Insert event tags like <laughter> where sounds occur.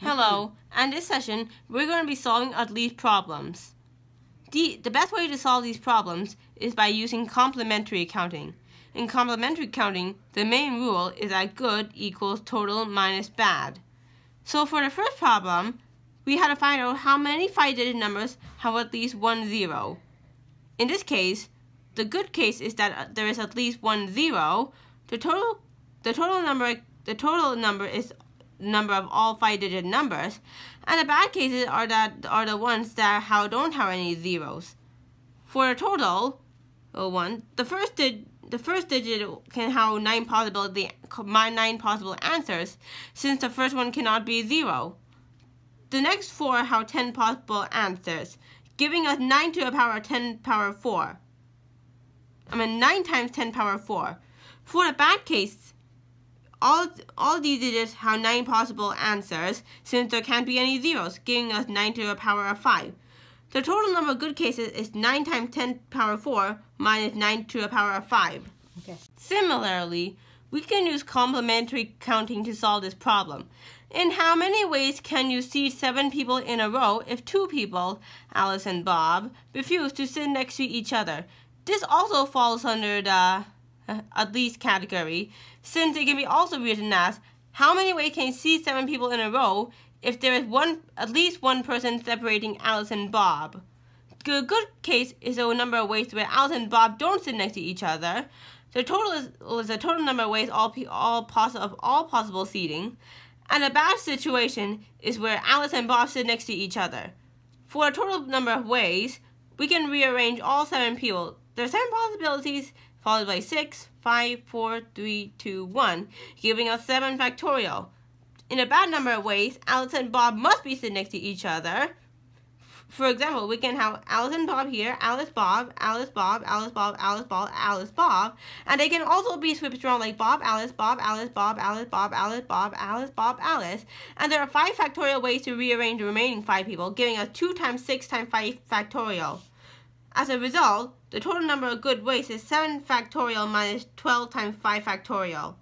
Hello, and this session, we're going to be solving at least problems. The, the best way to solve these problems is by using complementary counting. In complementary counting, the main rule is that good equals total minus bad. So for the first problem, we had to find out how many five-digit numbers have at least one zero. In this case, the good case is that uh, there is at least one zero. The total, the total number, the total number is number of all five digit numbers. And the bad cases are that are the ones that how don't have any zeros. For a total uh, one the first dig the first digit can have nine the my nine possible answers, since the first one cannot be zero. The next four have ten possible answers, giving us nine to the power ten power four. I mean nine times ten power four. For the bad case, all, all these digits have 9 possible answers, since there can't be any zeros, giving us 9 to the power of 5. The total number of good cases is 9 times 10 power 4 minus 9 to the power of 5. Okay. Similarly, we can use complementary counting to solve this problem. In how many ways can you see seven people in a row if two people, Alice and Bob, refuse to sit next to each other? This also falls under the <laughs> at least category, since it can be also written as how many ways can you see seven people in a row if there is one at least one person separating Alice and Bob? The good case is the number of ways where Alice and Bob don't sit next to each other. The total is, is the total number of ways all all possible of all possible seating. And a bad situation is where Alice and Bob sit next to each other. For a total number of ways, we can rearrange all seven people. There are seven possibilities followed by 6, 5, 4, 3, 2, 1, giving us 7 factorial. In a bad number of ways, Alice and Bob must be sitting next to each other. For example, we can have Alice and Bob here, Alice Bob, Alice Bob, Alice Bob, Alice Bob, Alice Bob. And they can also be switched around like Bob, Alice, Bob, Alice, Bob, Alice, Bob, Alice, Bob, Alice, Bob, Alice. And there are 5 factorial ways to rearrange the remaining 5 people, giving us 2 times 6 times 5 factorial. As a result, the total number of good weights is 7 factorial minus 12 times 5 factorial.